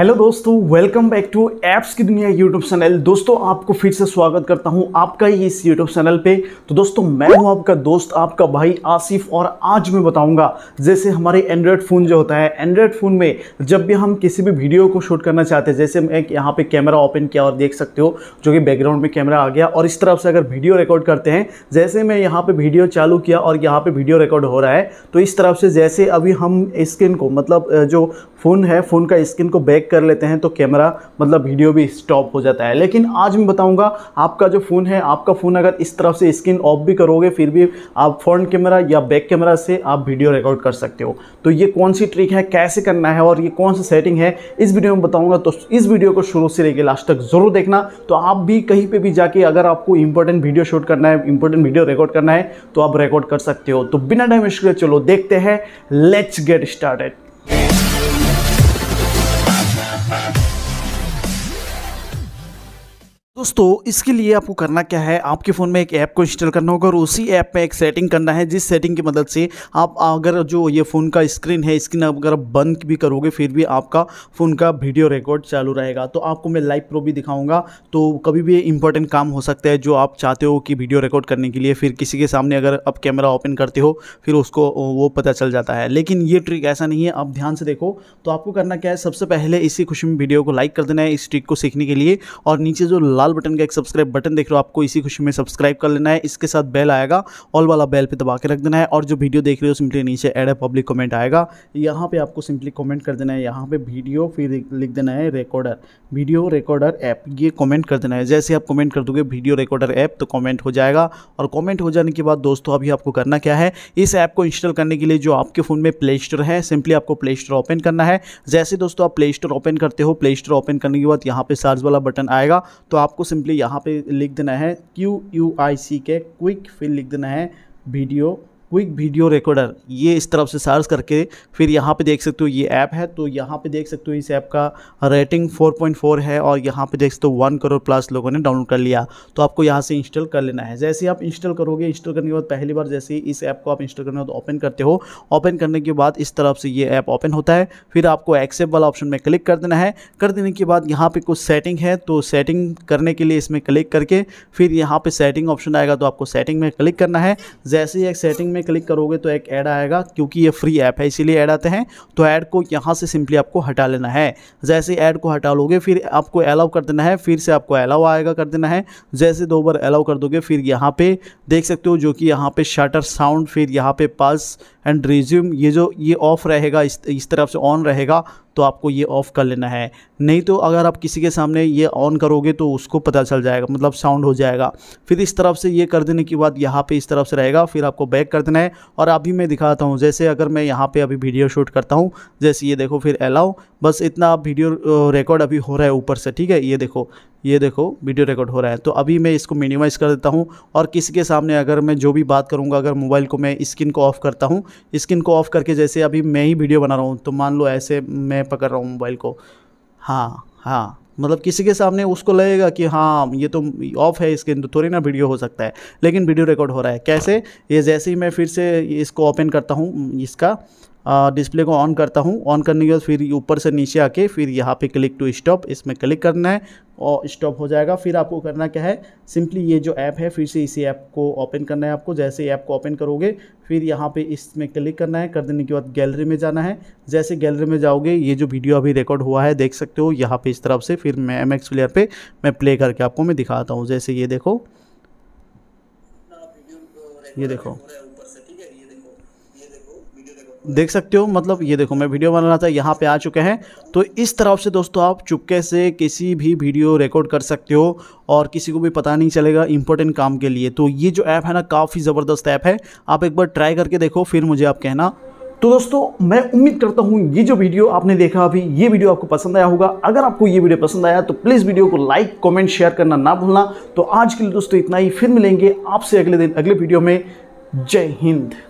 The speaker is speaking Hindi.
हेलो दोस्तों वेलकम बैक टू ऐप्स की दुनिया यूट्यूब चैनल दोस्तों आपको फिर से स्वागत करता हूं आपका ही इस यूट्यूब चैनल पे तो दोस्तों मैं हूं आपका दोस्त आपका भाई आसिफ और आज मैं बताऊंगा जैसे हमारे एंड्रॉयड फ़ोन जो होता है एंड्रॉयड फ़ोन में जब भी हम किसी भी वीडियो को शूट करना चाहते हैं जैसे मैं यहाँ पर कैमरा ओपन किया और देख सकते हो जो कि बैकग्राउंड में कैमरा आ गया और इस तरफ से अगर वीडियो रिकॉर्ड करते हैं जैसे मैं यहाँ पर वीडियो चालू किया और यहाँ पर वीडियो रिकॉर्ड हो रहा है तो इस तरफ से जैसे अभी हम स्क्रीन को मतलब जो फ़ोन है फ़ोन का स्क्रीन को बैक कर लेते हैं तो कैमरा मतलब वीडियो भी स्टॉप हो जाता है लेकिन आज मैं बताऊंगा आपका जो फ़ोन है आपका फ़ोन अगर इस तरफ से स्क्रीन ऑफ भी करोगे फिर भी आप फ्रंट कैमरा या बैक कैमरा से आप वीडियो रिकॉर्ड कर सकते हो तो ये कौन सी ट्रिक है कैसे करना है और ये कौन सी सेटिंग है इस वीडियो में बताऊँगा तो इस वीडियो को शुरू से लेकर लास्ट तक ज़रूर देखना तो आप भी कहीं पर भी जाके अगर आपको इंपॉर्टेंट वीडियो शूट करना है इंपॉर्टेंट वीडियो रिकॉर्ड करना है तो आप रिकॉर्ड कर सकते हो तो बिना टाइम चलो देखते हैं let's get started Ha ha ha! दोस्तों इसके लिए आपको करना क्या है आपके फ़ोन में एक ऐप को इंस्टॉल करना होगा और उसी ऐप में एक सेटिंग करना है जिस सेटिंग की मदद से आप अगर जो ये फ़ोन का स्क्रीन है स्क्रीन अगर बंद भी करोगे फिर भी आपका फ़ोन का वीडियो रिकॉर्ड चालू रहेगा तो आपको मैं लाइव प्रो भी दिखाऊंगा तो कभी भी इंपॉर्टेंट काम हो सकता है जो आप चाहते हो कि वीडियो रिकॉर्ड करने के लिए फिर किसी के सामने अगर आप कैमरा ओपन करते हो फिर उसको वो पता चल जाता है लेकिन ये ट्रिक ऐसा नहीं है आप ध्यान से देखो तो आपको करना क्या है सबसे पहले इसी खुशी में वीडियो को लाइक कर देना है इस ट्रिक को सीखने के लिए और नीचे जो लाल लाल बटन का एक सब्सक्राइब बटन देख रहे हो आपको इसी खुशी में सब्सक्राइब कर लेना है इसके साथ बेल आएगा ऑल वाला बेल पे दबा के रख देना है और जो वीडियो देख रहे हो सिंपली नीचे एड है पब्लिक कमेंट आएगा यहाँ पे आपको सिंपली कमेंट कर देना है यहाँ पे वीडियो फिर लिख देना है रिकॉर्डर वीडियो रिकॉर्डर ऐप ये कॉमेंट कर देना है जैसे आप कॉमेंट कर दोगे वीडियो रिकॉर्डर ऐप तो कॉमेंट हो जाएगा और कॉमेंट हो जाने के बाद दोस्तों अभी आपको करना क्या है इस ऐप को इंस्टॉल करने के लिए जो आपके फ़ोन में प्ले स्टोर है सिंपली आपको प्ले स्टोर ओपन करना है जैसे दोस्तों आप प्ले स्टोर ओपन करते हो प्ले स्टोर ओपन करने के बाद यहाँ पे सर्च वाला बटन आएगा तो आपको आपको सिंपली यहाँ पे लिख देना है क्यू यू आई सी के क्विक फिर लिख देना है वीडियो क्विक वीडियो रिकॉर्डर ये इस तरफ से सर्च करके फिर यहाँ पे देख सकते हो ये ऐप है तो यहाँ पे देख सकते हो इस ऐप का रेटिंग 4.4 है और यहाँ पे देख सकते हो वन करोड़ प्लस लोगों ने डाउनलोड कर लिया तो आपको यहाँ से इंस्टॉल कर लेना है जैसे आप इंस्टॉल करोगे इंस्टॉल करने के बाद पहली बार जैसे ही इस ऐप को आप इंस्टॉल करने के बाद ओपन करते हो ओपन करने के बाद इस तरफ से ये ऐप ओपन होता है फिर आपको एक्सेप्ट वाला ऑप्शन में क्लिक कर देना है कर देने के बाद यहाँ पर कुछ सेटिंग है तो सेटिंग करने के लिए इसमें क्लिक करके फिर यहाँ पर सेटिंग ऑप्शन आएगा तो आपको सेटिंग में क्लिक करना है जैसे ही एक सेटिंग में में क्लिक करोगे तो एक ऐड आएगा क्योंकि ये फ्री ऐप है इसीलिए ऐड आते हैं तो ऐड को यहाँ से सिंपली आपको हटा लेना है जैसे ऐड को हटा लोगे फिर आपको अलाउ कर देना है फिर से आपको अलाउ आएगा कर देना है जैसे दो बार अलाउ कर दोगे फिर यहाँ पे देख सकते हो जो कि यहाँ पे शटर साउंड फिर यहाँ पे पास एंड रिज्यूम ये जो ये ऑफ रहेगा इस, इस तरफ से ऑन रहेगा तो आपको ये ऑफ़ कर लेना है नहीं तो अगर आप किसी के सामने ये ऑन करोगे तो उसको पता चल जाएगा मतलब साउंड हो जाएगा फिर इस तरफ से ये कर देने के बाद यहाँ पे इस तरफ से रहेगा फिर आपको बैक कर देना है और अभी मैं दिखाता हूँ जैसे अगर मैं यहाँ पे अभी वीडियो शूट करता हूँ जैसे ये देखो फिर अलाउ बस इतना आप वीडियो रिकॉर्ड अभी हो रहा है ऊपर से ठीक है ये देखो ये देखो वीडियो रिकॉर्ड हो रहा है तो अभी मैं इसको मिनिमाइज़ कर देता हूँ और किसी के सामने अगर मैं जो भी बात करूँगा अगर मोबाइल को मैं स्क्रीन को ऑफ़ करता हूँ स्क्रीन को ऑफ़ करके जैसे अभी मैं ही वीडियो बना रहा हूँ तो मान लो ऐसे मैं पकड़ रहा हूँ मोबाइल को हाँ हाँ मतलब किसी के सामने उसको लगेगा कि हाँ ये तो ऑफ है इसके तो थोड़ी ना वीडियो हो सकता है लेकिन वीडियो रिकॉर्ड हो रहा है कैसे ये जैसे ही मैं फिर से इसको ओपन करता हूँ इसका डिस्प्ले को ऑन करता हूँ ऑन करने के बाद फिर ऊपर से नीचे आके फिर यहाँ पे क्लिक टू स्टॉप इसमें क्लिक करना है और स्टॉप हो जाएगा फिर आपको करना क्या है सिंपली ये जो ऐप है फिर से इसी ऐप को ओपन करना है आपको जैसे ऐप को ओपन करोगे फिर यहाँ पे इसमें क्लिक करना है कर देने के बाद गैलरी में जाना है जैसे गैलरी में जाओगे ये जो वीडियो अभी रिकॉर्ड हुआ है देख सकते हो यहाँ पर इस तरफ से फिर मैं एम प्लेयर पर मैं प्ले करके आपको मैं दिखाता हूँ जैसे ये देखो ये देखो देख सकते हो मतलब ये देखो मैं वीडियो बना रहा था यहाँ पे आ चुके हैं तो इस तरफ से दोस्तों आप चुपके से किसी भी वीडियो रिकॉर्ड कर सकते हो और किसी को भी पता नहीं चलेगा इंपॉर्टेंट काम के लिए तो ये जो ऐप है ना काफ़ी ज़बरदस्त ऐप है आप एक बार ट्राई करके देखो फिर मुझे आप कहना तो दोस्तों मैं उम्मीद करता हूँ ये जो वीडियो आपने देखा अभी ये वीडियो आपको पसंद आया होगा अगर आपको ये वीडियो पसंद आया तो प्लीज़ वीडियो को लाइक कॉमेंट शेयर करना ना भूलना तो आज के लिए दोस्तों इतना ही फिर मिलेंगे आपसे अगले दिन अगले वीडियो में जय हिंद